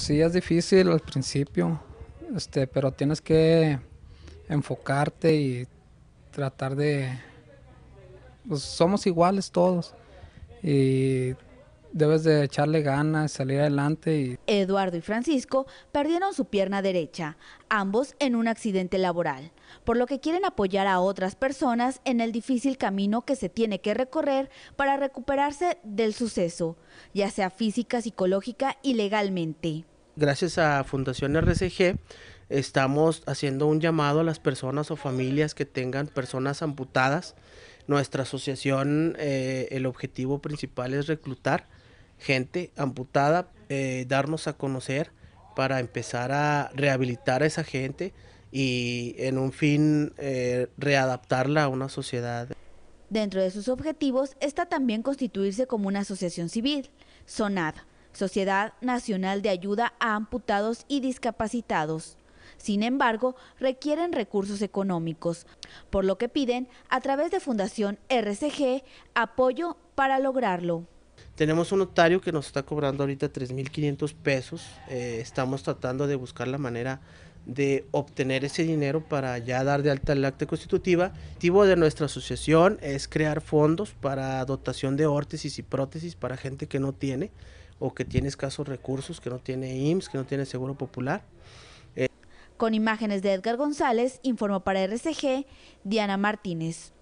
Sí, es difícil al principio, este, pero tienes que enfocarte y tratar de... Pues, somos iguales todos y debes de echarle ganas, salir adelante. Y... Eduardo y Francisco perdieron su pierna derecha, ambos en un accidente laboral, por lo que quieren apoyar a otras personas en el difícil camino que se tiene que recorrer para recuperarse del suceso, ya sea física, psicológica y legalmente gracias a Fundación RCG, estamos haciendo un llamado a las personas o familias que tengan personas amputadas. Nuestra asociación, eh, el objetivo principal es reclutar gente amputada, eh, darnos a conocer para empezar a rehabilitar a esa gente y en un fin eh, readaptarla a una sociedad. Dentro de sus objetivos está también constituirse como una asociación civil, SONAD, Sociedad Nacional de Ayuda a Amputados y Discapacitados. Sin embargo, requieren recursos económicos, por lo que piden, a través de Fundación RCG, apoyo para lograrlo. Tenemos un notario que nos está cobrando ahorita 3.500 pesos. Eh, estamos tratando de buscar la manera de obtener ese dinero para ya dar de alta el acta constitutiva. El objetivo de nuestra asociación es crear fondos para dotación de órtesis y prótesis para gente que no tiene o que tiene escasos recursos, que no tiene IMSS, que no tiene seguro popular. Con imágenes de Edgar González, informó para RCG Diana Martínez.